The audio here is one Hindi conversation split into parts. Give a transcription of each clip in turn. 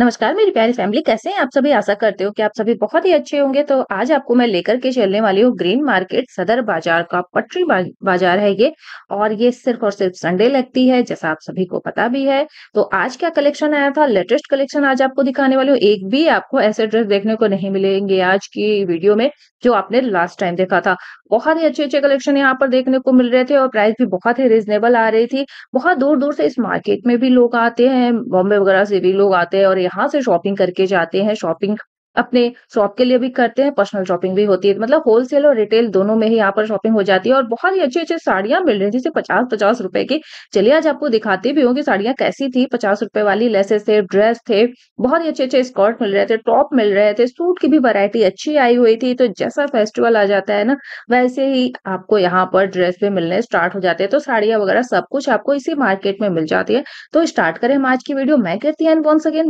नमस्कार मेरी प्यारी फैमिली कैसे हैं आप सभी आशा करते हो कि आप सभी बहुत ही अच्छे होंगे तो आज आपको मैं लेकर के चलने वाली हूँ ग्रीन मार्केट सदर बाजार का पटरी बाजार है ये और ये सिर्फ और सिर्फ संडे लगती है जैसा आप सभी को पता भी है तो आज क्या कलेक्शन आया था लेटेस्ट कलेक्शन आज आपको दिखाने वाली हूँ एक भी आपको ऐसे ड्रेस देखने को नहीं मिलेंगे आज की वीडियो में जो आपने लास्ट टाइम देखा था बहुत ही अच्छे अच्छे कलेक्शन यहाँ पर देखने को मिल रहे थे और प्राइस भी बहुत ही रिजनेबल आ रही थी बहुत दूर दूर से इस मार्केट में भी लोग आते हैं बॉम्बे वगैरह से भी लोग आते हैं और यहाँ से शॉपिंग करके जाते हैं शॉपिंग अपने शॉप के लिए भी करते हैं पर्सनल शॉपिंग भी होती है मतलब होलसेल और रिटेल दोनों में ही यहाँ पर शॉपिंग हो जाती है और बहुत ही अच्छी अच्छी साड़ियां मिल रही थी सिर्फ पचास पचास रुपए की चलिए आज आपको दिखाती भी होंगी साड़ियां कैसी थी पचास रुपए वाली लेसेस थे ड्रेस थे बहुत ही अच्छे अच्छे स्कर्ट मिल रहे थे टॉप मिल रहे थे सूट की भी वरायटी अच्छी आई हुई थी तो जैसा फेस्टिवल आ जाता है ना वैसे ही आपको यहाँ पर ड्रेस भी मिलने स्टार्ट हो जाते हैं तो साड़ियां वगैरह सब कुछ आपको इसी मार्केट में मिल जाती है तो स्टार्ट करें हम आज की वीडियो मैं कहती हूँ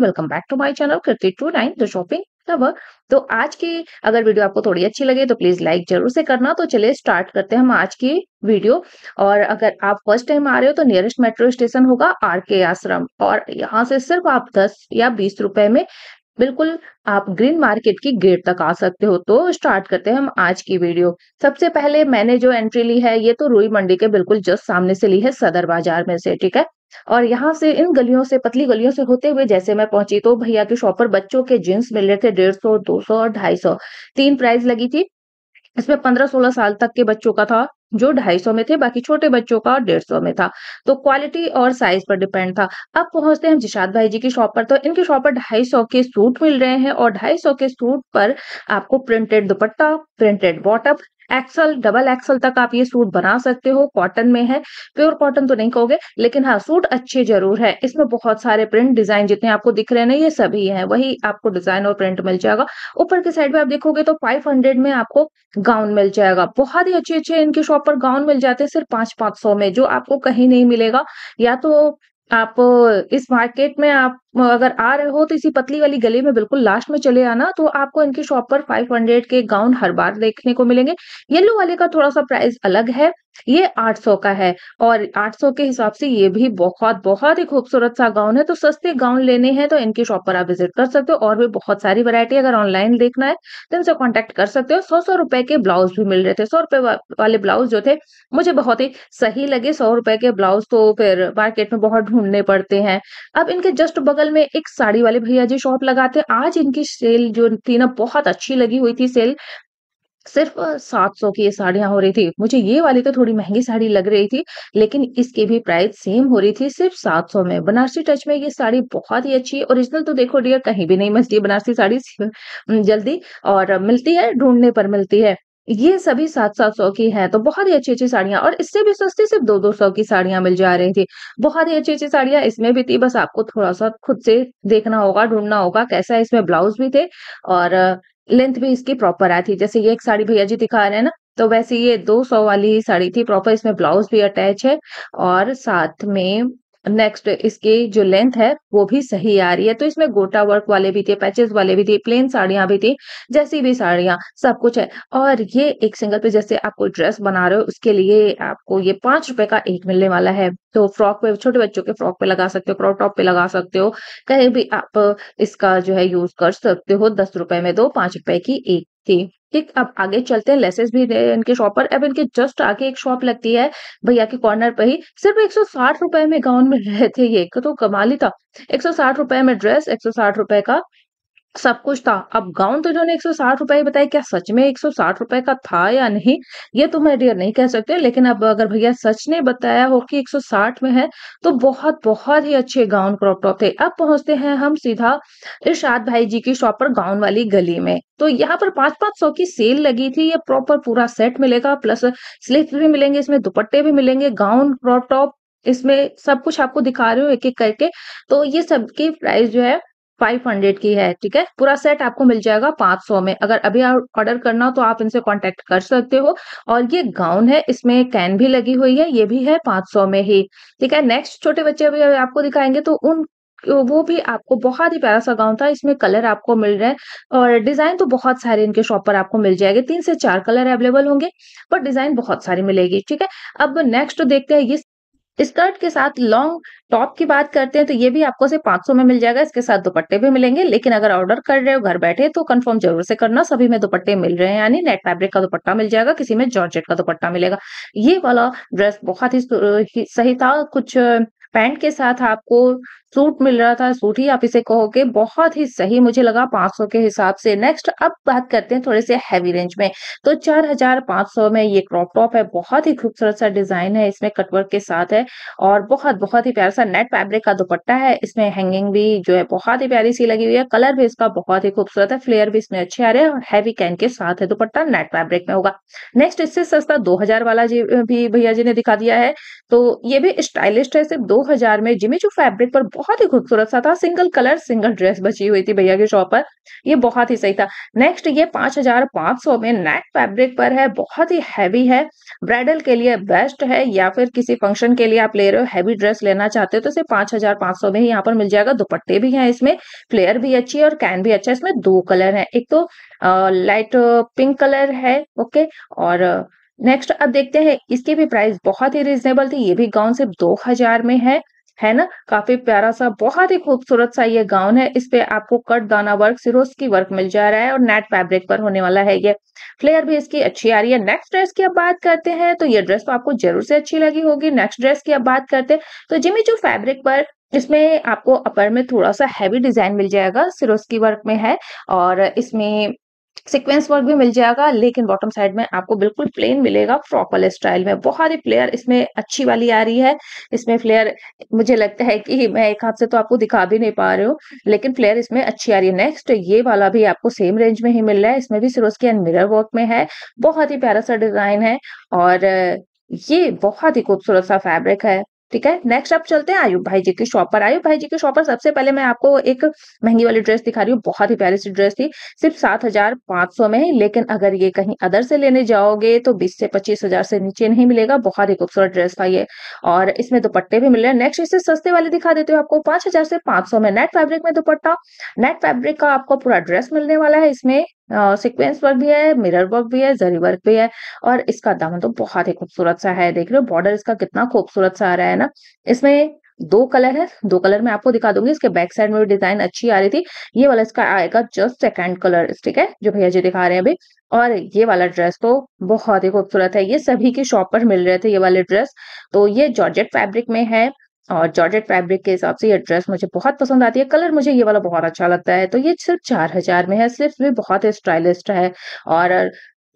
welcome back to my channel to nine the shopping तब तो आज की अगर वीडियो आपको थोड़ी अच्छी लगे तो प्लीज लाइक जरूर से करना तो चलिए स्टार्ट करते हैं हम आज की वीडियो और अगर आप फर्स्ट टाइम आ रहे हो तो नियरेस्ट मेट्रो स्टेशन होगा आर के आश्रम और यहाँ से सिर्फ आप दस या बीस रुपए में बिल्कुल आप ग्रीन मार्केट की गेट तक आ सकते हो तो स्टार्ट करते हैं हम आज की वीडियो सबसे पहले मैंने जो एंट्री ली है ये तो रूई मंडी के बिल्कुल जस्ट सामने से ली है सदर बाजार में से ठीक है और यहाँ से इन गलियों से पतली गलियों से होते हुए जैसे मैं पहुंची तो भैया की शॉप पर बच्चों के जींस मिल रहे थे डेढ़ सौ दो सौ और ढाई सौ तीन प्राइस लगी थी इसमें पंद्रह सोलह साल तक के बच्चों का था जो ढाई सौ में थे बाकी छोटे बच्चों का डेढ़ सौ में था तो क्वालिटी और साइज पर डिपेंड था अब पहुंचते हैं जिशाद भाई जी की शॉप पर तो इनकी शॉप पर ढाई सौ के सूट मिल रहे हैं और ढाई सौ के सूट पर आपको प्रिंटेड दुपट्टा प्रिंटेड बॉटअप एक्सल डबल एक्सल तक आप ये सूट बना सकते हो कॉटन में है प्योर कॉटन तो नहीं कहोगे लेकिन हाँ सूट अच्छे जरूर है इसमें बहुत सारे प्रिंट डिजाइन जितने आपको दिख रहे हैं ना ये सभी है वही आपको डिजाइन और प्रिंट मिल जाएगा ऊपर की साइड में आप देखोगे तो फाइव में आपको गाउन मिल जाएगा बहुत ही अच्छे अच्छे इनके शॉप पर गाउन मिल जाते हैं सिर्फ पांच पांच सौ में जो आपको कहीं नहीं मिलेगा या तो आप इस मार्केट में आप अगर आ रहे हो तो इसी पतली वाली गली में बिल्कुल लास्ट में चले आना तो आपको इनकी शॉप पर 500 के गाउन हर बार देखने को मिलेंगे येलो वाले का थोड़ा सा प्राइस अलग है ये 800 का है और 800 के हिसाब से ये भी बहुत बहुत ही खूबसूरत सा गाउन है तो सस्ते गाउन लेने हैं तो इनके शॉप पर आप विजिट कर सकते हो और भी बहुत सारी वैरायटी अगर ऑनलाइन देखना है तो इनसे कॉन्टेक्ट कर सकते हो सौ सौ रुपए के ब्लाउज भी मिल रहे थे सौ रुपए वाले ब्लाउज जो थे मुझे बहुत ही सही लगे सौ रुपए के ब्लाउज तो फिर मार्केट में बहुत ढूंढने पड़ते हैं अब इनके जस्ट बगल में एक साड़ी वाले भैया जी शॉप लगाते आज इनकी सेल जो थी ना बहुत अच्छी लगी हुई थी सेल सिर्फ सात सौ की साड़ियां हो रही थी मुझे ये वाली तो थोड़ी महंगी साड़ी लग रही थी लेकिन इसकी भी प्राइस सेम हो रही थी सिर्फ सात सौ में बनारसी टच में ये साड़ी बहुत ही अच्छी है ओरिजिनल तो देखो डियर कहीं भी नहीं मिलती बनारसी साड़ी जल्दी और मिलती है ढूंढने पर मिलती है ये सभी सात सात सौ की हैं तो बहुत ही अच्छी अच्छी साड़ियां और इससे भी सस्ती सिर्फ दो दो सौ की साड़ियां मिल जा रही थी बहुत ही अच्छी अच्छी साड़ियां इसमें भी थी बस आपको थोड़ा सा खुद से देखना होगा ढूंढना होगा कैसा है इसमें ब्लाउज भी थे और लेंथ भी इसकी प्रॉपर आई थी जैसे ये एक साड़ी भैया जी दिखा रहे हैं ना तो वैसे ये दो सौ वाली साड़ी थी प्रॉपर इसमें ब्लाउज भी अटैच है और साथ में नेक्स्ट इसकी जो लेंथ है वो भी सही आ रही है तो इसमें गोटा वर्क वाले भी थे पैचेस वाले भी थे प्लेन साड़ियां भी थी जैसी भी साड़ियां सब कुछ है और ये एक सिंगल पे जैसे आपको ड्रेस बना रहे हो उसके लिए आपको ये पांच रुपए का एक मिलने वाला है तो फ्रॉक पे छोटे बच्चों के फ्रॉक पे लगा सकते हो क्रॉप टॉप पे लगा सकते हो कहीं भी आप इसका जो है यूज कर सकते हो दस रुपए में दो पांच रुपए की एक थी ठीक अब आगे चलते हैं लेसेस भी इनके शॉप पर अब इनके जस्ट आगे एक शॉप लगती है भैया के कॉर्नर पर ही सिर्फ एक सौ साठ रुपए में गाउन में रहे थे ये तो कमाल ही था एक सौ साठ रुपए में ड्रेस एक सौ साठ रुपए का सब कुछ था अब गाउन तो इन्होंने एक सौ साठ रुपए बताया क्या सच में एक सौ साठ रुपए का था या नहीं ये तो मैं डियर नहीं कह सकते लेकिन अब अगर भैया सच ने बताया हो कि एक सौ साठ में है तो बहुत बहुत ही अच्छे गाउन क्रॉप टॉप थे अब पहुंचते हैं हम सीधा इर्शाद भाई जी की शॉप पर गाउन वाली गली में तो यहाँ पर पांच पांच सौ की सेल लगी थी ये प्रॉपर पूरा सेट मिलेगा प्लस स्लिप्स भी मिलेंगे इसमें दुपट्टे भी मिलेंगे गाउन क्रॉप टॉप इसमें सब कुछ आपको दिखा रही हूँ एक एक करके तो ये सबके प्राइस जो है फाइव हंड्रेड की है ठीक है पूरा सेट आपको मिल जाएगा पांच सौ में अगर अभी ऑर्डर करना हो तो आप इनसे कॉन्टेक्ट कर सकते हो और ये गाउन है इसमें कैन भी लगी हुई है ये भी है पांच सौ में ही ठीक है नेक्स्ट छोटे बच्चे अभी आपको दिखाएंगे तो उन वो भी आपको बहुत ही प्यारा सा गाउन था इसमें कलर आपको मिल रहे हैं और डिजाइन तो बहुत सारे इनके शॉप पर आपको मिल जाएंगे तीन से चार कलर अवेलेबल होंगे पर डिजाइन बहुत सारी मिलेगी ठीक है अब नेक्स्ट देखते हैं ये स्कर्ट के साथ लॉन्ग टॉप की बात करते हैं तो ये भी आपको सिर्फ पांच में मिल जाएगा इसके साथ दुपट्टे भी मिलेंगे लेकिन अगर ऑर्डर कर रहे हो घर बैठे तो कंफर्म जरूर से करना सभी में दुपट्टे मिल रहे हैं यानी नेट फैब्रिक का दुपट्टा मिल जाएगा किसी में जॉर्जेट का दुपट्टा मिलेगा ये वाला ड्रेस बहुत ही सही था कुछ पैंट के साथ आपको सूट मिल रहा था सूट ही आप इसे कहोगे बहुत ही सही मुझे लगा 500 के हिसाब से नेक्स्ट अब बात करते हैं थोड़े से हैवी रेंज में तो 4500 में ये क्रॉप टॉप है बहुत ही खूबसूरत सा डिजाइन है इसमें कटवर्क के साथ है और बहुत बहुत ही प्यारा सा नेट फैब्रिक का दुपट्टा है इसमें हैंगिंग भी जो है बहुत ही प्यारी सी लगी हुई है कलर भी इसका बहुत ही खूबसूरत है फ्लेयर भी इसमें अच्छे आ रहे हैं और हैवी कैन के साथ है दुपट्टा नेट फैब्रिक में होगा नेक्स्ट इससे सस्ता दो वाला जी भी भैया जी ने दिखा दिया है तो ये भी स्टाइलिश है सिर्फ दो 2000 में जिमी चू फैब्रिक पर बहुत ही खूबसूरत सा था सिंगल कलर सिंगल ड्रेस बची हुई थी भैया के शॉप पर ये बहुत ही सही था नेक्स्ट ये 5500 में नेक फैब्रिक पर है बहुत ही हैवी है ब्राइडल के लिए बेस्ट है या फिर किसी फंक्शन के लिए आप ले रहे हो हैवी ड्रेस लेना चाहते हो तो इसे पांच में ही यहाँ पर मिल जाएगा दुपट्टे भी है इसमें फ्लेयर भी अच्छी है और कैन भी अच्छा है इसमें दो कलर है एक तो लाइट पिंक कलर है ओके और नेक्स्ट अब देखते हैं इसकी भी प्राइस बहुत ही रिजनेबल थी ये भी गाउन सिर्फ दो हजार में है है ना काफी प्यारा सा बहुत ही खूबसूरत सा ये गाउन है इस पे आपको कट दाना वर्क सिरोस की वर्क मिल जा रहा है और नेट फैब्रिक पर होने वाला है ये फ्लेयर भी इसकी अच्छी आ रही है नेक्स्ट ड्रेस की अब बात करते हैं तो ये ड्रेस तो आपको जरूर से अच्छी लगी होगी नेक्स्ट ड्रेस की अब बात करते हैं तो जिमी जो फैब्रिक पर इसमें आपको अपर में थोड़ा सा हैवी डिजाइन मिल जाएगा सिरोस की वर्क में है और इसमें सिक्वेंस वर्क भी मिल जाएगा लेकिन बॉटम साइड में आपको बिल्कुल प्लेन मिलेगा प्रॉपर वाले स्टाइल में बहुत ही प्लेयर इसमें अच्छी वाली आ रही है इसमें फ्लेयर मुझे लगता है कि मैं एक हाथ से तो आपको दिखा भी नहीं पा रही हूँ लेकिन फ्लेयर इसमें अच्छी आ रही है नेक्स्ट ये वाला भी आपको सेम रेंज में ही मिल रहा है इसमें भी सिरोस्की एंड मिरर वर्क में है बहुत ही प्यारा सा डिजाइन है और ये बहुत ही खूबसूरत सा फैब्रिक है ठीक है नेक्स्ट आप चलते हैं आयुब भाई जी की शॉप पर आयुब भाई जी की शॉप पर सबसे पहले मैं आपको एक महंगी वाली ड्रेस दिखा रही हूँ बहुत ही प्यारी सी ड्रेस थी सिर्फ सात हजार पांच सौ में लेकिन अगर ये कहीं अदर से लेने जाओगे तो बीस से पच्चीस हजार से नीचे नहीं मिलेगा बहुत ही खूबसूरत ड्रेस था ये और इसमें दुपट्टे भी मिल रहे हैं नेक्स्ट इससे सस्ते वाले दिखा देते हो आपको पांच हजार से पांच सौ में नेट फैब्रिक में दुपट्टा नेट फैब्रिक का आपको पूरा ड्रेस मिलने वाला है इसमें सीक्वेंस वर्क भी है मिरर वर्क भी है जरी वर्क भी है और इसका दामन तो बहुत ही खूबसूरत सा है देख रहे हो बॉर्डर इसका कितना खूबसूरत सा आ रहा है ना इसमें दो कलर है दो कलर में आपको दिखा दूंगी इसके बैक साइड में भी डिजाइन अच्छी आ रही थी ये वाला इसका आएगा जस्ट सेकंड कलर ठीक है जो भैया जी दिखा रहे हैं अभी और ये वाला ड्रेस तो बहुत ही खूबसूरत है ये सभी के शॉप पर मिल रहे थे ये वाले ड्रेस तो ये जॉर्जेट फैब्रिक में है और जॉर्जेट फैब्रिक के हिसाब से ये ड्रेस मुझे बहुत पसंद आती है कलर मुझे ये वाला बहुत अच्छा लगता है तो ये सिर्फ चार हजार में है सिर्फ भी बहुत स्टाइलिस्ट है और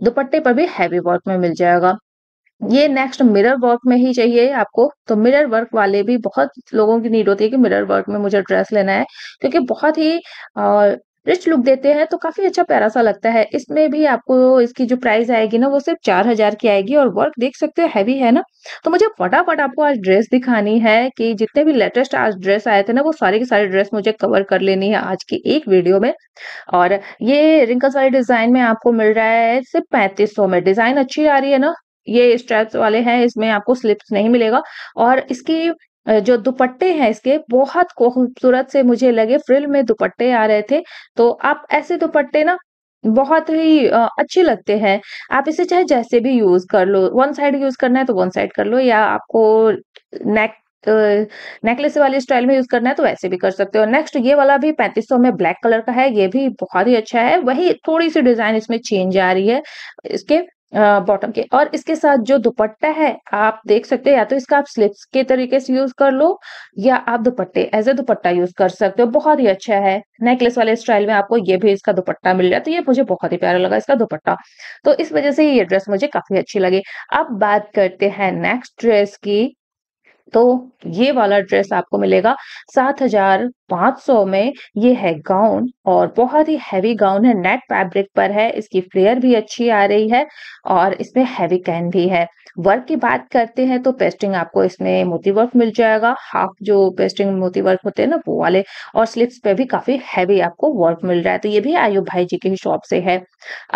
दुपट्टे पर भी हैवी वर्क में मिल जाएगा ये नेक्स्ट मिरर वर्क में ही चाहिए आपको तो मिरर वर्क वाले भी बहुत लोगों की नीड होती है कि मिरर वर्क में मुझे ड्रेस लेना है क्योंकि बहुत ही रिच लुक देते हैं तो काफी अच्छा प्यारा सा लगता है इसमें भी आपको इसकी जो प्राइस आएगी ना वो सिर्फ चार हजार की आएगी और वर्क देख सकते हो हैवी है ना तो मुझे फटाफट आपको आज ड्रेस दिखानी है कि जितने भी लेटेस्ट आज ड्रेस आए थे ना वो सारे के सारे ड्रेस मुझे कवर कर लेनी है आज की एक वीडियो में और ये रिंकल्स वाले डिजाइन में आपको मिल रहा है सिर्फ पैंतीस में डिजाइन अच्छी आ रही है ना ये स्ट्रेप्स वाले हैं इसमें आपको स्लिप्स नहीं मिलेगा और इसकी जो दुपट्टे हैं इसके बहुत खूबसूरत से मुझे लगे फ्रिल में दुपट्टे आ रहे थे तो आप ऐसे दुपट्टे ना बहुत ही अच्छे लगते हैं आप इसे चाहे जैसे भी यूज कर लो वन साइड यूज करना है तो वन साइड कर लो या आपको नेक नेकलेस वाले स्टाइल में यूज करना है तो वैसे भी कर सकते हो नेक्स्ट ये वाला भी 3500 में ब्लैक कलर का है ये भी बहुत ही अच्छा है वही थोड़ी सी डिजाइन इसमें चेंज आ रही है इसके बॉटम के और इसके साथ जो दुपट्टा है आप देख सकते हो या तो इसका आप स्लिप्स के तरीके से यूज कर लो या आप दुपट्टे एज ए दुपट्टा यूज कर सकते हो बहुत ही अच्छा है नेकलेस वाले स्टाइल में आपको ये भी इसका दुपट्टा मिल जाए तो ये मुझे बहुत ही प्यारा लगा इसका दुपट्टा तो इस वजह से ये ड्रेस मुझे काफी अच्छी लगी अब बात करते हैं नेक्स्ट ड्रेस की तो ये वाला ड्रेस आपको मिलेगा सात हजार 500 में ये है गाउन और बहुत ही हैवी गाउन है नेट फैब्रिक पर है इसकी फ्लेयर भी अच्छी आ रही है और इसमें हैवी कैन भी है वर्क की बात करते हैं तो पेस्टिंग आपको इसमें मोती वर्क मिल जाएगा हाफ जो पेस्टिंग मोती वर्क होते हैं ना वो वाले और स्लिप्स पे भी काफी हैवी आपको वर्क मिल रहा है तो ये भी आयुब भाई जी के शॉप से है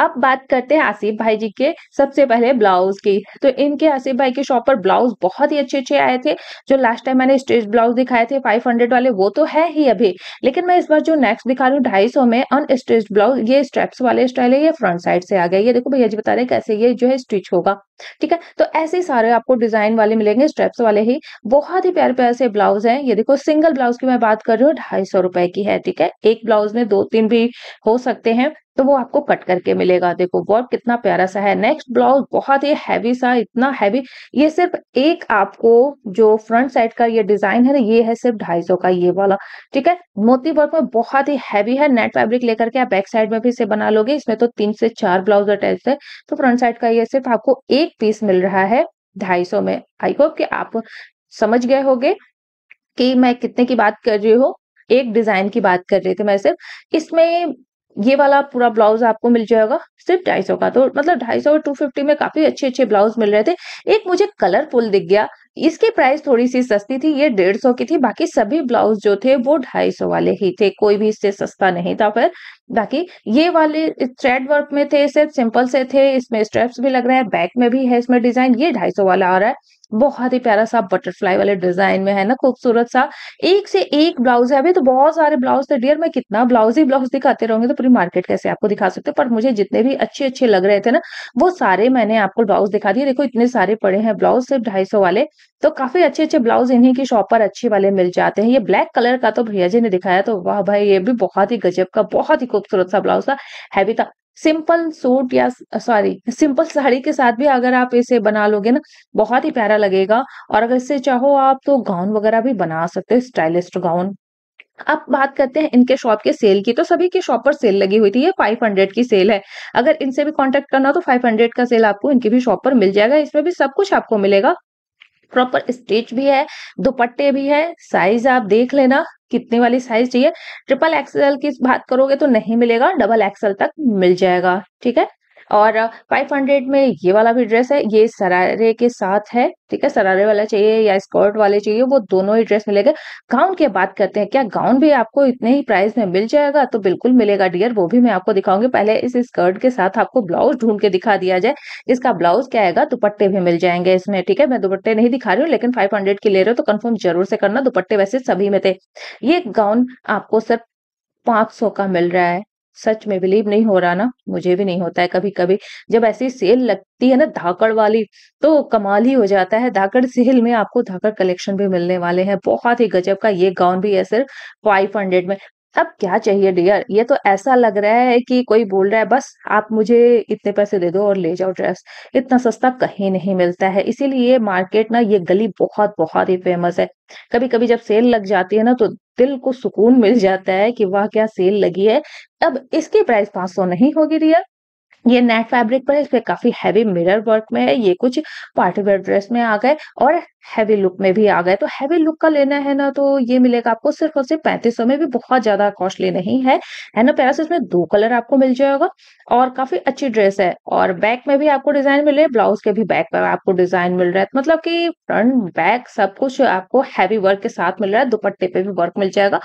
अब बात करते हैं आसिफ भाई जी के सबसे पहले ब्लाउज की तो इनके आसिफ भाई के शॉप पर ब्लाउज बहुत ही अच्छे अच्छे आए थे जो लास्ट टाइम मैंने स्टेज ब्लाउज दिखाए थे फाइव वाले वो तो है ही अभी लेकिन मैं इस बार जो नेक्स्ट दिखा रही हूँ ढाई सौ में अनस्टिच ब्लाउज ये स्ट्रेप्स वाले स्टाइल है ये फ्रंट साइड से आ गया ये देखो भैया जी बता रहे कैसे ये जो है स्टिच होगा ठीक है तो ऐसे ही सारे आपको डिजाइन वाले मिलेंगे स्ट्रेप्स वाले ही बहुत ही प्यारे प्यारे से ब्लाउज हैं ये देखो सिंगल ब्लाउज की मैं बात कर रही हूँ ढाई सौ रुपए की है ठीक है एक ब्लाउज में दो तीन भी हो सकते हैं तो वो आपको कट करके मिलेगा देखो वर्क कितना प्यारा सा है नेक्स्ट ब्लाउज बहुत ही हैवी सा इतना हैवी ये सिर्फ एक आपको जो फ्रंट साइड का ये डिजाइन है ना ये है सिर्फ ढाई सौ का ये वाला ठीक है मोती वर्क में बहुत ही हैवी है नेट फैब्रिक लेकर के आप बैक साइड में भी इसे बना लोगे इसमें तो तीन से चार ब्लाउज अटैच है तो फ्रंट साइड का ये सिर्फ आपको एक एक पीस मिल रहा है ढाई सौ में आई होप कि आप समझ गए होंगे कि मैं कितने की बात कर रही हूँ एक डिजाइन की बात कर रही थी मैं सिर्फ इसमें ये वाला पूरा ब्लाउज आपको मिल जाएगा सिर्फ ढाई सौ का तो मतलब ढाई सौ और टू फिफ्टी में काफी अच्छे अच्छे ब्लाउज मिल रहे थे एक मुझे कलरफुल दिख गया इसकी प्राइस थोड़ी सी सस्ती थी ये डेढ़ सौ की थी बाकी सभी ब्लाउज जो थे वो ढाई सौ वाले ही थे कोई भी इससे सस्ता नहीं था फिर बाकी ये वाले थ्रेड वर्क में थे सिर्फ सिंपल से थे इसमें स्ट्रेप्स भी लग रहे हैं बैक में भी है इसमें डिजाइन ये ढाई सौ वाला आ रहा है बहुत ही प्यारा सा बटरफ्लाई वाले डिजाइन में है ना खूबसूरत सा एक से एक ब्लाउज है अभी तो बहुत सारे ब्लाउज थे डियर मैं कितना ब्लाउज ही ब्लाउज दिखाते रहोगे तो पूरी मार्केट कैसे आपको दिखा सकते पर मुझे जितने भी अच्छे अच्छे लग रहे थे ना वो सारे मैंने आपको ब्लाउज दिखा दिए देखो इतने सारे पड़े हैं ब्लाउज सिर्फ ढाई वाले तो काफी अच्छे अच्छे ब्लाउज इन्हीं की शॉप पर अच्छे वाले मिल जाते हैं ये ब्लैक कलर का तो भैया जी ने दिखाया तो वाह भाई ये भी बहुत ही गजब का बहुत ही खूबसूरत सा ब्लाउज था हैवी था सिंपल सूट या सॉरी सिंपल साड़ी के साथ भी अगर आप इसे बना लोगे ना बहुत ही प्यारा लगेगा और अगर इसे चाहो आप तो गाउन वगैरह भी बना सकते हो स्टाइलिस्ट गाउन अब बात करते हैं इनके शॉप के सेल की तो सभी के शॉप पर सेल लगी हुई थी ये 500 की सेल है अगर इनसे भी कांटेक्ट करना हो तो 500 का सेल आपको इनके भी शॉप पर मिल जाएगा इसमें भी सब कुछ आपको मिलेगा प्रॉपर स्टिच भी है दुपट्टे भी है साइज आप देख लेना कितने वाली साइज चाहिए ट्रिपल एक्सएल की बात करोगे तो नहीं मिलेगा डबल एक्सएल तक मिल जाएगा ठीक है और फाइव हंड्रेड में ये वाला भी ड्रेस है ये सरारे के साथ है ठीक है सरारे वाला चाहिए या स्कर्ट वाले चाहिए वो दोनों ही ड्रेस मिलेगा गाउन की बात करते हैं क्या गाउन भी आपको इतने ही प्राइस में मिल जाएगा तो बिल्कुल मिलेगा डियर वो भी मैं आपको दिखाऊंगी पहले इस स्कर्ट के साथ आपको ब्लाउज ढूंढ के दिखा दिया जाए जिसका ब्लाउज क्या आएगा दुपट्टे भी मिल जाएंगे इसमें ठीक है मैं दुपट्टे नहीं दिखा रही हूँ लेकिन फाइव हंड्रेड की ले रहे हो तो कन्फर्म जरूर से करना दुपट्टे वैसे सभी में थे ये गाउन आपको सिर्फ पांच सौ का मिल रहा है सच में बिलीव नहीं हो रहा ना मुझे भी नहीं होता है कभी कभी जब ऐसी सेल लगती है ना धाकड़ वाली तो कमाल ही हो जाता है धाकड़ सेल में आपको धाकड़ कलेक्शन भी मिलने वाले हैं बहुत ही गजब का ये गाउन भी है सिर्फ फाइव हंड्रेड में अब क्या चाहिए डियर ये तो ऐसा लग रहा है कि कोई बोल रहा है बस आप मुझे इतने पैसे दे दो और ले जाओ ड्रेस इतना सस्ता कहीं नहीं मिलता है इसीलिए मार्केट ना ये गली बहुत बहुत ही फेमस है कभी कभी जब सेल लग जाती है ना तो दिल को सुकून मिल जाता है कि वह क्या सेल लगी है अब इसकी प्राइस पांच सौ नहीं होगी डियर ये नेट फैब्रिक पर इसमें काफी हैवी मिरर वर्क में है ये कुछ पार्टी वेयर ड्रेस में आ गए और हैवी लुक में भी आ गए तो हैवी लुक का लेना है ना तो ये मिलेगा आपको सिर्फ और सिर्फ पैंतीस सौ में भी बहुत ज्यादा कॉस्टली नहीं है है ना पैरा इसमें दो कलर आपको मिल जाएगा और काफी अच्छी ड्रेस है और बैक में भी आपको डिजाइन मिल रही है ब्लाउज के भी बैक पर आपको डिजाइन मिल रहा है मतलब की फ्रंट बैक सब कुछ आपको हैवी वर्क के साथ मिल रहा है दुपट्टे पे भी वर्क मिल जाएगा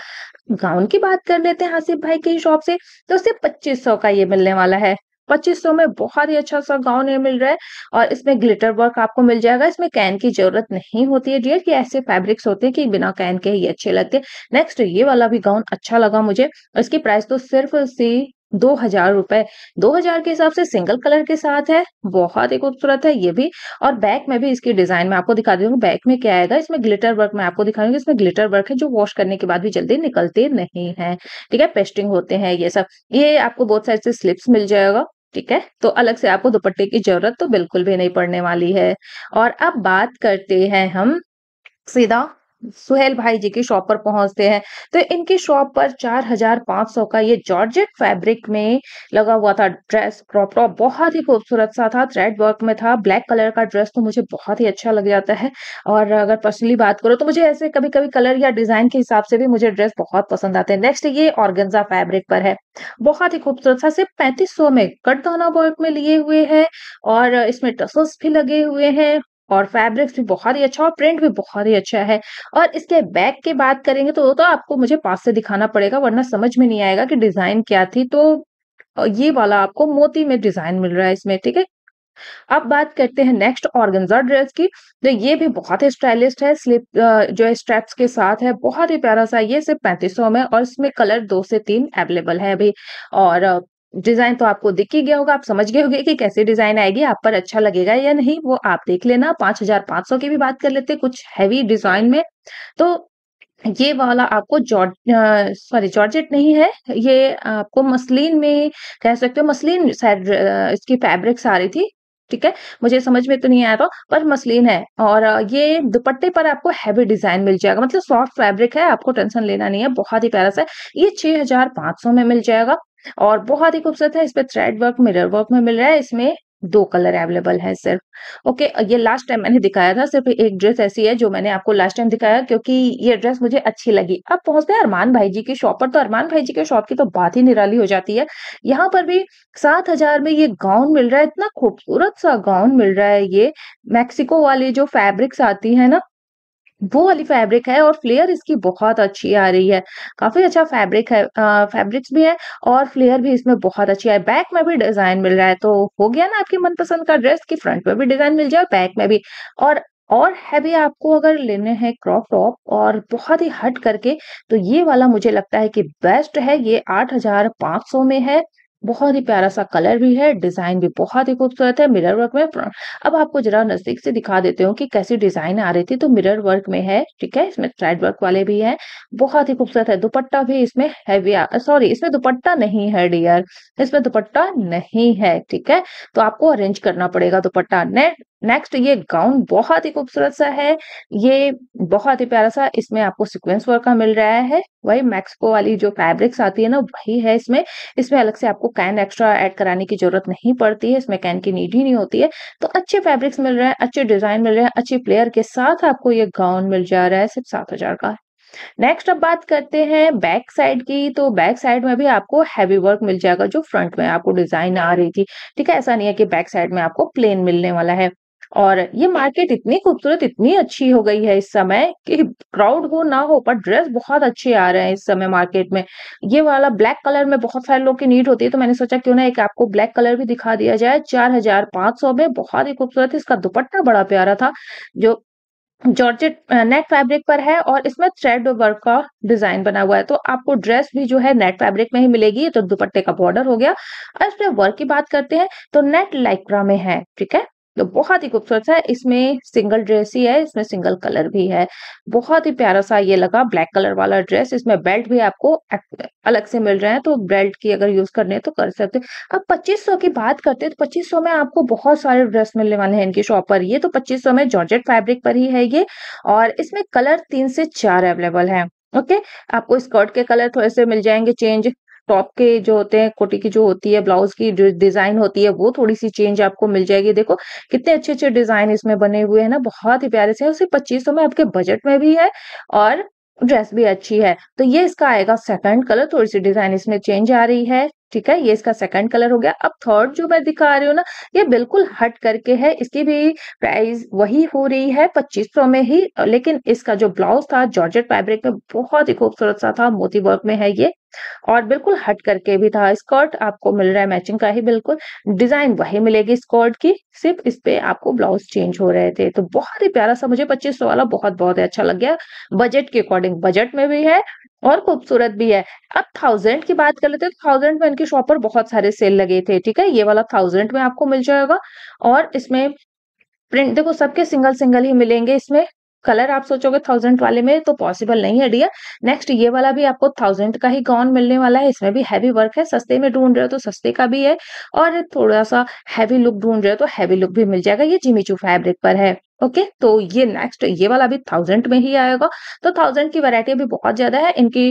गाउन की बात कर लेते हैं आसिफ भाई की शॉप से तो सिर्फ पच्चीस सौ का ये मिलने वाला है पच्चीस में बहुत ही अच्छा सा गाउन ये मिल रहा है और इसमें ग्लिटर वर्क आपको मिल जाएगा इसमें कैन की जरूरत नहीं होती है डियर कि ऐसे फैब्रिक्स होते हैं कि बिना कैन के ही अच्छे लगते हैं नेक्स्ट ये वाला भी गाउन अच्छा लगा मुझे इसकी प्राइस तो सिर्फ सी दो हजार रुपए दो हजार के हिसाब से सिंगल कलर के साथ है बहुत ही खूबसूरत है ये भी और बैक में भी इसकी डिजाइन में आपको दिखा दूंगी बैक में क्या आएगा इसमें ग्लिटर वर्क मैं आपको दिखा दूंगी इसमें ग्लिटर वर्क है जो वॉश करने के बाद भी जल्दी निकलते नहीं है ठीक है पेस्टिंग होते हैं ये सब ये आपको बहुत सारे स्लिप्स मिल जाएगा ठीक है तो अलग से आपको दुपट्टे की जरूरत तो बिल्कुल भी नहीं पड़ने वाली है और अब बात करते हैं हम सीधा सुहेल भाई जी की शॉप पर पहुंचते हैं तो इनकी शॉप पर चार हजार पांच सौ का ये जॉर्जेट फैब्रिक में लगा हुआ था ड्रेस क्रॉप टॉप बहुत ही खूबसूरत सा था थ्रेड वर्क में था ब्लैक कलर का ड्रेस तो मुझे बहुत ही अच्छा लग जाता है और अगर पर्सनली बात करो तो मुझे ऐसे कभी कभी कलर या डिजाइन के हिसाब से भी मुझे ड्रेस बहुत पसंद आते हैं नेक्स्ट ये ऑर्गेंजा फैब्रिक पर है बहुत ही खूबसूरत सा सिर्फ पैंतीस सौ में कट धाना वर्क में लिए हुए है और इसमें टसल्स भी लगे हुए हैं और फैब्रिक्स भी बहुत ही अच्छा और प्रिंट भी बहुत ही अच्छा है और इसके बैक की बात करेंगे तो वो तो आपको मुझे पास से दिखाना पड़ेगा वरना समझ में नहीं आएगा कि डिजाइन क्या थी तो ये वाला आपको मोती में डिजाइन मिल रहा है इसमें ठीक है अब बात करते हैं नेक्स्ट ऑर्गेन्जा ड्रेस की तो ये भी बहुत ही स्टाइलिश है स्लिप जो है स्ट्रैप्स के साथ है बहुत ही प्यारा सा ये सिर्फ पैंतीस में और इसमें कलर दो से तीन अवेलेबल है अभी और डिजाइन तो आपको दिख ही गया होगा आप समझ गए होंगे कि कैसे डिजाइन आएगी आप पर अच्छा लगेगा या नहीं वो आप देख लेना पांच हजार पांच सौ की भी बात कर लेते कुछ हैवी डिजाइन में तो ये वाला आपको जॉर्ज सॉरी जॉर्जेट नहीं है ये आपको मसलिन में कह सकते हो मसलिन साइड इसकी फैब्रिक्स आ रही थी ठीक है मुझे समझ में तो नहीं आया था पर मसलिन है और ये दुपट्टे पर आपको हैवी डिजाइन मिल जाएगा मतलब सॉफ्ट फैब्रिक है आपको टेंशन लेना नहीं है बहुत ही प्यारा सा ये 6500 में मिल जाएगा और बहुत ही खूबसूरत है इसमें थ्रेड वर्क मिरर वर्क में मिल रहा है इसमें दो कलर अवेलेबल है सिर्फ ओके ये लास्ट टाइम मैंने दिखाया था सिर्फ एक ड्रेस ऐसी है जो मैंने आपको लास्ट टाइम दिखाया क्योंकि ये ड्रेस मुझे अच्छी लगी अब पहुंचते हैं अरमान भाई जी की शॉप पर तो अरमान भाई जी के शॉप की तो बात ही निराली हो जाती है यहाँ पर भी सात हजार में ये गाउन मिल रहा है इतना खूबसूरत सा गाउन मिल रहा है ये मैक्सिको वाले जो फैब्रिक्स आती है ना वो वाली फैब्रिक है और फ्लेयर इसकी बहुत अच्छी आ रही है काफी अच्छा फैब्रिक है फैब्रिक्स भी है और फ्लेयर भी इसमें बहुत अच्छी है बैक में भी डिजाइन मिल रहा है तो हो गया ना आपकी मनपसंद का ड्रेस की फ्रंट में भी डिजाइन मिल जाए बैक में भी और और है भी आपको अगर लेने हैं क्रॉप टॉप और बहुत ही हट करके तो ये वाला मुझे लगता है कि बेस्ट है ये आठ हजार पांच सौ में है बहुत ही प्यारा सा कलर भी है डिजाइन भी बहुत ही खूबसूरत है मिरर वर्क में अब आपको जरा नजदीक से दिखा देते हो कि कैसी डिजाइन आ रही थी तो मिरर वर्क में है ठीक है इसमें थ्रेड वर्क वाले भी है बहुत ही खूबसूरत है दुपट्टा भी इसमें हैवी सॉरी इसमें दुपट्टा नहीं है डियर इसमें दुपट्टा नहीं है ठीक है तो आपको अरेंज करना पड़ेगा दुपट्टा नेट नेक्स्ट ये गाउन बहुत ही खूबसूरत सा है ये बहुत ही प्यारा सा इसमें आपको सिक्वेंस वर्क का मिल रहा है वही मैक्सपो वाली जो फैब्रिक्स आती है ना वही है इसमें इसमें अलग से आपको कैन एक्स्ट्रा ऐड कराने की जरूरत नहीं पड़ती है इसमें कैन की नीड ही नहीं होती है तो अच्छे फैब्रिक्स मिल रहे हैं अच्छे डिजाइन मिल रहे हैं अच्छे प्लेयर के साथ आपको ये गाउन मिल जा रहा है सिर्फ सात हजार का नेक्स्ट अब बात करते हैं बैक साइड की तो बैक साइड में भी आपको हैवी वर्क मिल जाएगा जो फ्रंट में आपको डिजाइन आ रही थी ठीक है ऐसा नहीं है कि बैक साइड में आपको प्लेन मिलने वाला है और ये मार्केट इतनी खूबसूरत इतनी अच्छी हो गई है इस समय कि क्राउड हो ना हो पर ड्रेस बहुत अच्छे आ रहे हैं इस समय मार्केट में ये वाला ब्लैक कलर में बहुत सारे लोग की नीड होती है तो मैंने सोचा क्यों ना एक आपको ब्लैक कलर भी दिखा दिया जाए चार हजार पांच सौ में बहुत ही खूबसूरत इसका दुपट्टा बड़ा प्यारा था जो जॉर्जेट नेट फैब्रिक पर है और इसमें थ्रेड वर्क का डिजाइन बना हुआ है तो आपको ड्रेस भी जो है नेट फैब्रिक में ही मिलेगी तो दुपट्टे का बॉर्डर हो गया और इसमें वर्क की बात करते हैं तो नेट लाइक्रा में है ठीक है तो बहुत ही खूबसूरत है इसमें सिंगल ड्रेस ही है इसमें सिंगल कलर भी है बहुत ही प्यारा सा ये लगा ब्लैक कलर वाला ड्रेस इसमें बेल्ट भी आपको अलग से मिल रहे हैं तो बेल्ट की अगर यूज करने तो कर सकते अब 2500 की बात करते हैं तो पच्चीस में आपको बहुत सारे ड्रेस मिलने वाले हैं इनकी शॉप पर ये तो पच्चीस में जॉर्जेट फैब्रिक पर ही है ये और इसमें कलर तीन से चार अवेलेबल है ओके okay? आपको स्कर्ट के कलर थोड़े से मिल जाएंगे चेंज टॉप के जो होते हैं कोटी की जो होती है ब्लाउज की डिजाइन होती है वो थोड़ी सी चेंज आपको मिल जाएगी देखो कितने अच्छे अच्छे डिजाइन इसमें बने हुए हैं ना बहुत ही प्यारे से उसे पच्चीस में आपके बजट में भी है और ड्रेस भी अच्छी है तो ये इसका आएगा सेकंड कलर थोड़ी सी डिजाइन इसमें चेंज आ रही है ठीक है ये इसका सेकंड कलर हो गया अब थर्ड जो मैं दिखा रही हूँ ना ये बिल्कुल हट करके है इसकी भी प्राइस वही हो रही है पच्चीस सौ में ही लेकिन इसका जो ब्लाउज था जॉर्जेट फैब्रिक में बहुत ही खूबसूरत सा था मोती वर्क में है ये और बिल्कुल हट करके भी था स्कर्ट आपको मिल रहा है मैचिंग का ही बिल्कुल डिजाइन वही मिलेगी स्कर्ट की सिर्फ इस पे आपको ब्लाउज चेंज हो रहे थे तो बहुत ही प्यारा सा मुझे पच्चीस सौ वाला बहुत बहुत अच्छा लग गया बजट के अकॉर्डिंग बजट में भी है और खूबसूरत भी है अब थाउजेंड की बात कर लेते हैं थाउजेंड तो में इनके शॉप पर बहुत सारे सेल लगे थे ठीक है ये वाला थाउजेंड में आपको मिल जाएगा और इसमें प्रिंट देखो सबके सिंगल सिंगल ही मिलेंगे इसमें कलर आप सोचोगे थाउजेंड वाले में तो पॉसिबल नहीं है डियर नेक्स्ट ये वाला भी आपको थाउजेंड का ही गाउन मिलने वाला है इसमें भी हैवी वर्क है सस्ते में ढूंढ रहे हो तो सस्ते का भी है और थोड़ा सा हैवी लुक ढूंढ रहे हो तो हैवी लुक भी मिल जाएगा ये जिमीचू फैब्रिक पर है ओके तो ये नेक्स्ट ये वाला भी थाउजेंड में ही आएगा तो थाउजेंड की वैरायटी भी बहुत ज्यादा है इनकी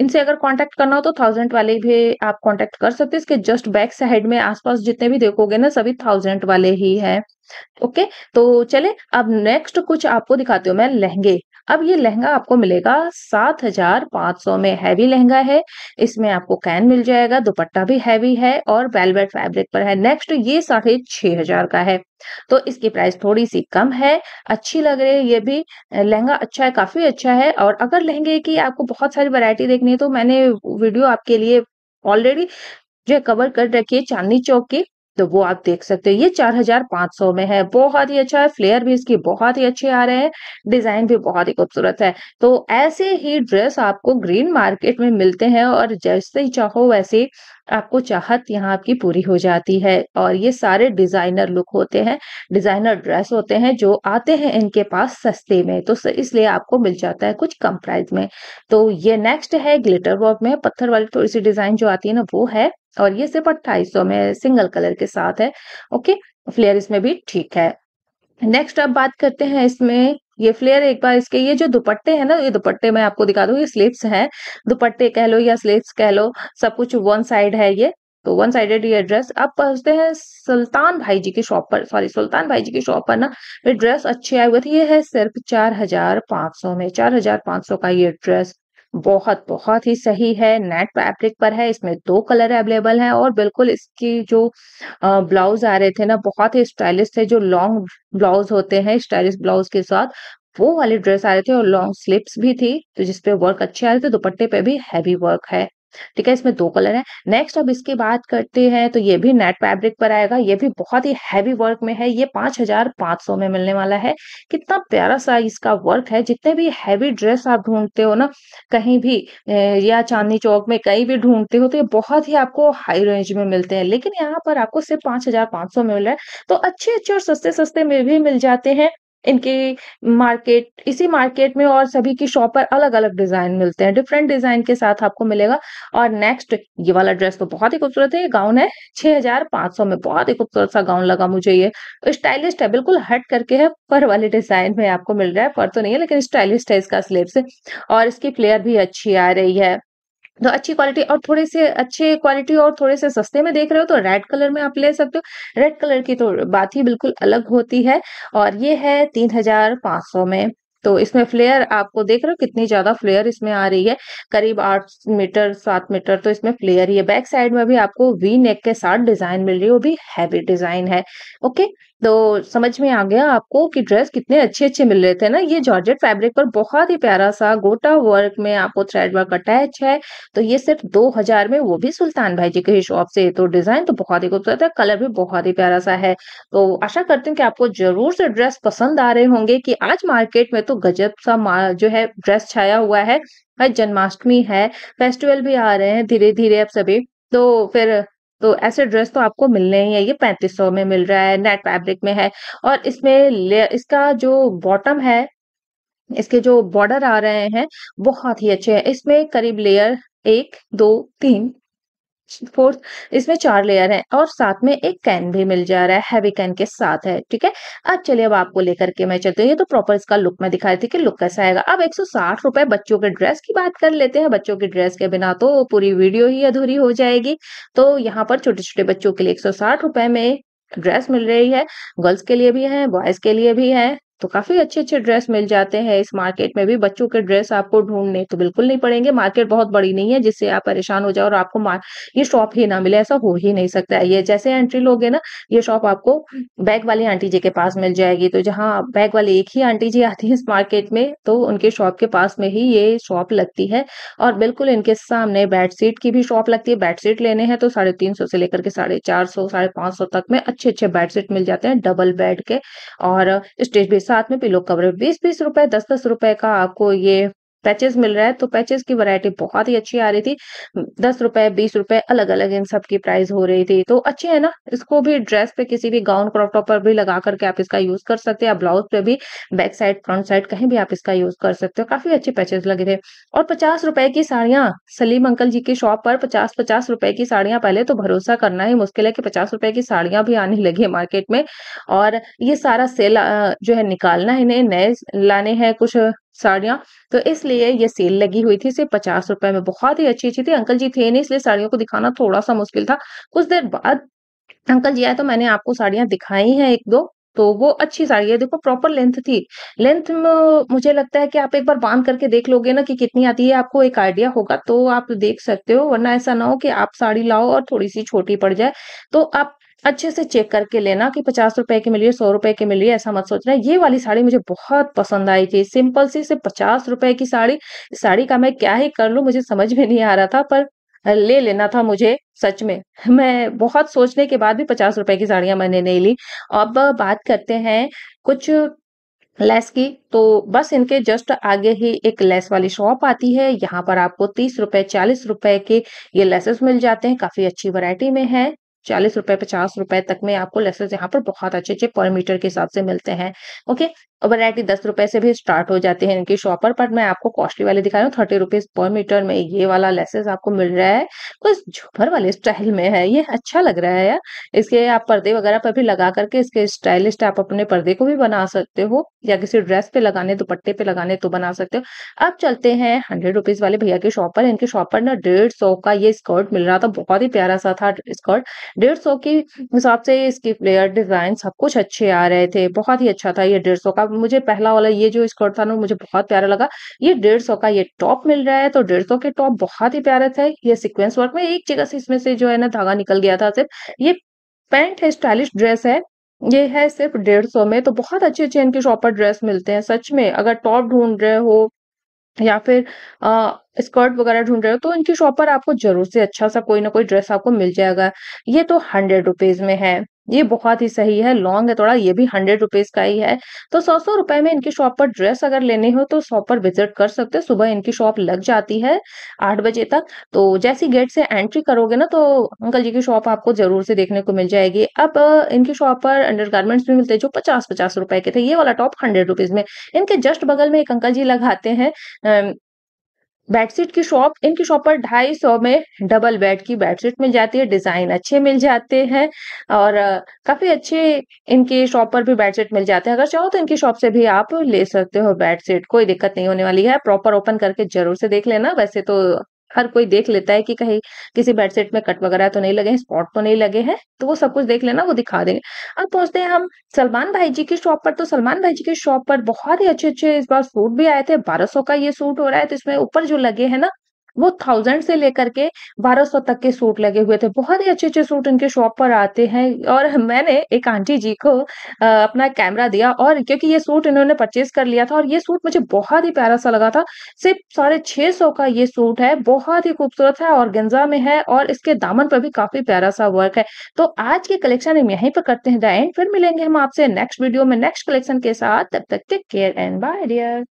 इनसे अगर कांटेक्ट करना हो तो थाउजेंड वाले भी आप कांटेक्ट कर सकते हैं इसके जस्ट बैक साइड में आसपास जितने भी देखोगे ना सभी थाउजेंड वाले ही है ओके okay, तो चले अब नेक्स्ट कुछ आपको दिखाती हूँ मैं लहंगे अब ये लहंगा आपको मिलेगा सात हजार पांच सौ में हैवी लहंगा है इसमें आपको कैन मिल जाएगा दुपट्टा भी हैवी है और वेलवेट फैब्रिक पर है नेक्स्ट ये साढ़े छह हजार का है तो इसकी प्राइस थोड़ी सी कम है अच्छी लग रही है ये भी लहंगा अच्छा है काफी अच्छा है और अगर लहंगे की आपको बहुत सारी वैरायटी देखनी है तो मैंने वीडियो आपके लिए ऑलरेडी जो है कवर कर रखी है चांदनी चौक की तो वो आप देख सकते हो ये 4500 में है बहुत ही अच्छा है फ्लेयर भी इसकी बहुत ही अच्छे आ रहे हैं डिजाइन भी बहुत ही खूबसूरत है तो ऐसे ही ड्रेस आपको ग्रीन मार्केट में मिलते हैं और जैसे ही चाहो वैसे आपको चाहत यहाँ आपकी पूरी हो जाती है और ये सारे डिजाइनर लुक होते हैं डिजाइनर ड्रेस होते हैं जो आते हैं इनके पास सस्ते में तो इसलिए आपको मिल जाता है कुछ कम प्राइस में तो ये नेक्स्ट है ग्लिटर वर्क में पत्थर वाली थोड़ी सी डिजाइन जो आती है ना वो है और ये सिर्फ अट्ठाईस सौ में सिंगल कलर के साथ है ओके फ्लेयर इसमें भी ठीक है नेक्स्ट अब बात करते हैं इसमें ये फ्लेयर एक बार इसके ये जो दुपट्टे हैं ना ये दुपट्टे मैं आपको दिखा दूँ ये स्लीव्स हैं दुपट्टे कह लो या स्लीव्स कह लो सब कुछ वन साइड है ये तो वन साइडेड ये ड्रेस अब पहुंचते हैं सुल्तान भाई जी की शॉप पर सॉरी सुल्तान भाई जी की शॉप पर ना ये ड्रेस अच्छी आई हुई थी ये है सिर्फ चार हजार पांच सौ में चार हजार पांच सौ का ये ड्रेस बहुत बहुत ही सही है नेट फैब्रिक पर है इसमें दो कलर अवेलेबल हैं और बिल्कुल इसकी जो ब्लाउज आ रहे थे ना बहुत ही स्टाइलिश थे जो लॉन्ग ब्लाउज होते हैं स्टाइलिश ब्लाउज के साथ वो वाले ड्रेस आ रहे थे और लॉन्ग स्लिप्स भी थी तो जिसपे वर्क अच्छे आ रहे थे दुपट्टे पे भी हैवी वर्क है ठीक है इसमें दो कलर है नेक्स्ट अब इसकी बात करते हैं तो ये भी नेट फैब्रिक पर आएगा ये भी बहुत ही हैवी वर्क में है ये पांच हजार पांच सौ में मिलने वाला है कितना प्यारा सा इसका वर्क है जितने भी हैवी ड्रेस आप ढूंढते हो ना कहीं भी या चांदनी चौक में कहीं भी ढूंढते हो तो ये बहुत ही आपको हाई रेंज में मिलते हैं लेकिन यहाँ पर आपको सिर्फ पांच हजार पांच सौ में मिल रहा है तो अच्छे अच्छे और सस्ते सस्ते में भी मिल जाते हैं इनके मार्केट इसी मार्केट में और सभी की शॉप पर अलग अलग डिजाइन मिलते हैं डिफरेंट डिजाइन के साथ आपको मिलेगा और नेक्स्ट ये वाला ड्रेस तो बहुत ही खूबसूरत है ये गाउन है छह हजार पांच सौ में बहुत ही खूबसूरत सा गाउन लगा मुझे ये स्टाइलिश है बिल्कुल हट करके है पर वाले डिजाइन में आपको मिल रहा है पर तो नहीं है लेकिन स्टाइलिश है इसका से और इसकी फ्लेयर भी अच्छी आ रही है तो अच्छी क्वालिटी और थोड़े से अच्छे क्वालिटी और थोड़े से सस्ते में देख रहे हो तो रेड कलर में आप ले सकते हो रेड कलर की तो बात ही बिल्कुल अलग होती है और ये है तीन हजार पाँच सौ में तो इसमें फ्लेयर आपको देख रहे हो कितनी ज्यादा फ्लेयर इसमें आ रही है करीब आठ मीटर सात मीटर तो इसमें फ्लेयर ही है बैक साइड में भी आपको वी नेक के साथ डिजाइन मिल रही है वो भी हैवी डिजाइन है ओके तो समझ में आ गया आपको कि ड्रेस कितने अच्छे अच्छे मिल रहे थे ना ये जॉर्जेट फैब्रिक पर बहुत ही प्यारा सा गोटा वर्क में आपको थ्रेड वर्क अटैच है तो ये सिर्फ दो हजार में वो भी सुल्तान भाई जी के शॉप से तो डिजाइन तो बहुत ही खूबसूरत है कलर भी बहुत ही प्यारा सा है तो आशा करती हूँ कि आपको जरूर से ड्रेस पसंद आ रहे होंगे की आज मार्केट में तो गजब सा जो है ड्रेस छाया हुआ है जन्माष्टमी है फेस्टिवल भी आ रहे हैं धीरे धीरे अब सभी तो फिर तो ऐसे ड्रेस तो आपको मिलने ही है ये पैंतीस सौ में मिल रहा है नेट फैब्रिक में है और इसमें इसका जो बॉटम है इसके जो बॉर्डर आ रहे हैं बहुत ही अच्छे हैं इसमें करीब लेयर एक दो तीन फोर्थ इसमें चार लेयर है और साथ में एक कैन भी मिल जा रहा है हैवी कैन के साथ है ठीक है अब चलिए अब आपको लेकर के मैं चलती हूँ ये तो प्रॉपर इसका लुक में दिखा रही थी कि लुक कैसा आएगा अब एक रुपए बच्चों के ड्रेस की बात कर लेते हैं बच्चों के ड्रेस के बिना तो पूरी वीडियो ही अधूरी हो जाएगी तो यहाँ पर छोटे छोटे बच्चों के लिए एक रुपए में ड्रेस मिल रही है गर्ल्स के लिए भी है बॉयज के लिए भी है तो काफी अच्छे अच्छे ड्रेस मिल जाते हैं इस मार्केट में भी बच्चों के ड्रेस आपको ढूंढने तो बिल्कुल नहीं पड़ेंगे मार्केट बहुत बड़ी नहीं है जिससे आप परेशान हो जाओ और आपको ये शॉप ही ना मिले ऐसा हो ही नहीं सकता है ये जैसे एंट्री लोगे ना ये शॉप आपको बैग वाली आंटी जी के पास मिल जाएगी तो जहाँ बैग वाली एक ही आंटी जी आती है इस मार्केट में तो उनके शॉप के पास में ही ये शॉप लगती है और बिल्कुल इनके सामने बेडशीट की भी शॉप लगती है बेडशीट लेने हैं तो साढ़े तीन सौ से लेकर के साढ़े चार सौ साढ़े पांच सौ तक में अच्छे अच्छे बेडशीट मिल जाते हैं डबल बेड के और स्टेज भी साथ में पिलो कवर बीस बीस रुपए दस दस रुपए का आपको ये पैचेस मिल रहा है तो पैचेस की वैरायटी बहुत ही अच्छी आ रही थी हम्म, दस रुपए बीस रुपए अलग अलग इन सब की प्राइस हो रही थी तो अच्छी है ना इसको भी ड्रेस पे किसी भी गाउन क्रॉप टॉप पर भी लगा करके आप इसका यूज कर सकते हैं ब्लाउज पे भी बैक साइड फ्रंट साइड कहीं भी आप इसका यूज कर सकते हो काफी अच्छे पैचेस लगे थे और पचास रुपए की साड़ियां सलीम अंकल जी की शॉप पर पचास पचास रुपए की साड़ियां पहले तो भरोसा करना ही मुश्किल है कि पचास रुपए की साड़ियां भी आने लगी है मार्केट में और ये सारा सेल जो है निकालना है इन्हें नए लाने हैं कुछ साड़ियाँ तो इसलिए ये सेल लगी हुई थी सिर्फ पचास रुपए में बहुत ही अच्छी अच्छी थी अंकल जी थे नहीं इसलिए साड़ियों को दिखाना थोड़ा सा मुश्किल था कुछ देर बाद अंकल जी आए तो मैंने आपको साड़ियां दिखाई हैं एक दो तो वो अच्छी साड़ी है देखो प्रॉपर लेंथ थी लेंथ मुझे लगता है कि आप एक बार बांध करके देख लोगे ना कि कितनी आती है आपको एक आइडिया होगा तो आप देख सकते हो वरना ऐसा ना हो कि आप साड़ी लाओ और थोड़ी सी छोटी पड़ जाए तो आप अच्छे से चेक करके लेना कि पचास रुपए की मिली है सौ रुपए की मिली है ऐसा मत सोचना ये वाली साड़ी मुझे बहुत पसंद आई थी सिंपल सी सिर्फ पचास रुपए की साड़ी साड़ी का मैं क्या ही कर लू मुझे समझ में नहीं आ रहा था पर ले लेना था मुझे सच में मैं बहुत सोचने के बाद भी पचास रुपए की साड़ियां मैंने नहीं ली अब बात करते हैं कुछ लेस की तो बस इनके जस्ट आगे ही एक लेस वाली शॉप आती है यहाँ पर आपको तीस रुपए चालीस रुपए के ये लेसेस मिल जाते हैं काफी अच्छी वैरायटी में है चालीस रुपए पचास रुपए तक में आपको लेसेस यहाँ पर बहुत अच्छे अच्छे पर मीटर के हिसाब से मिलते हैं ओके और वैरायटी दस रुपए से भी स्टार्ट हो जाती है इनकी शॉप पर बट मैं आपको कॉस्टली वाले दिखा रहा हूँ थर्टी रुपीज पर मीटर में ये वाला लेसेस आपको मिल रहा है कुछ तो झूमर वाले स्टाइल में है ये अच्छा लग रहा है यार इसके आप पर्दे वगैरह पर भी लगा करके इसके स्टाइलिस्ट आप अपने पर्दे को भी बना सकते हो या किसी ड्रेस पे लगाने दुपट्टे पे लगाने तो बना सकते हो अब चलते हैं हंड्रेड रुपीज वाले भैया के शॉप पर इनके शॉप पर ना डेढ़ सौ का ये स्कर्ट मिल रहा था बहुत ही प्यारा सा था स्कर्ट डेढ़ सौ के हिसाब से इसकी फ्लेयर डिजाइन सब कुछ अच्छे आ रहे थे बहुत ही अच्छा था ये डेढ़ सौ का मुझे पहला वाला ये जो स्कर्ट था ना मुझे बहुत प्यारा लगा ये डेढ़ सौ का ये टॉप मिल रहा है तो डेढ़ सौ के टॉप बहुत ही प्यारे थे ये सिक्वेंस वर्क में एक जगह से इसमें से जो है ना धागा निकल गया था सिर्फ ये पैंट है स्टाइलिश ड्रेस है ये है सिर्फ डेढ़ सौ में तो बहुत अच्छे अच्छे इनके शॉप पर ड्रेस मिलते हैं सच में अगर टॉप ढूंढ रहे हो या फिर स्कर्ट वगैरह ढूंढ रहे हो तो इनकी शॉप पर आपको जरूर से अच्छा सा कोई ना कोई ड्रेस आपको मिल जाएगा ये तो हंड्रेड रुपीज में है ये बहुत ही सही है लॉन्ग है थोड़ा ये भी हंड्रेड रुपीज का ही है तो सौ सौ रुपए में इनकी शॉप पर ड्रेस अगर लेने हो तो शॉप पर विजिट कर सकते हो सुबह इनकी शॉप लग जाती है आठ बजे तक तो जैसी गेट से एंट्री करोगे ना तो अंकल जी की शॉप आपको जरूर से देखने को मिल जाएगी अब इनकी शॉप पर अंडर गार्मेंट्स भी मिलते जो पचास पचास रुपए के थे ये वाला टॉप हंड्रेड रुपीज में इनके जस्ट बगल में एक अंकल जी लगाते हैं बेडशीट की शॉप इनकी शॉप पर ढाई सौ में डबल बेड की बेडशीट मिल जाती है डिजाइन अच्छे मिल जाते हैं और काफी अच्छे इनकी शॉप पर भी बेडशीट मिल जाते हैं अगर चाहो तो इनकी शॉप से भी आप ले सकते हो बेडशीट कोई दिक्कत नहीं होने वाली है प्रॉपर ओपन करके जरूर से देख लेना वैसे तो हर कोई देख लेता है कि कहीं किसी बेडशीट में कट वगैरह तो नहीं लगे हैं स्पॉट तो नहीं लगे हैं तो वो सब कुछ देख लेना वो दिखा देंगे अब पहुंचते हैं हम सलमान भाई जी की शॉप पर तो सलमान भाई जी की शॉप पर बहुत ही अच्छे अच्छे इस बार सूट भी आए थे बारह का ये सूट हो रहा है तो इसमें ऊपर जो लगे है ना वो थाउजेंड से लेकर के बारह सौ तक के सूट लगे हुए थे बहुत ही अच्छे अच्छे सूट इनके शॉप पर आते हैं और मैंने एक आंटी जी को अपना कैमरा दिया और क्योंकि ये सूट इन्होंने परचेज कर लिया था और ये सूट मुझे बहुत ही प्यारा सा लगा था सिर्फ साढ़े छह सौ का ये सूट है बहुत ही खूबसूरत है और गंजा में है और इसके दामन पर भी काफी प्यारा सा वर्क है तो आज के कलेक्शन हम यहीं पर करते हैं एंड फिर मिलेंगे हम आपसे नेक्स्ट वीडियो में नेक्स्ट कलेक्शन के साथ तब तक take care and bye dear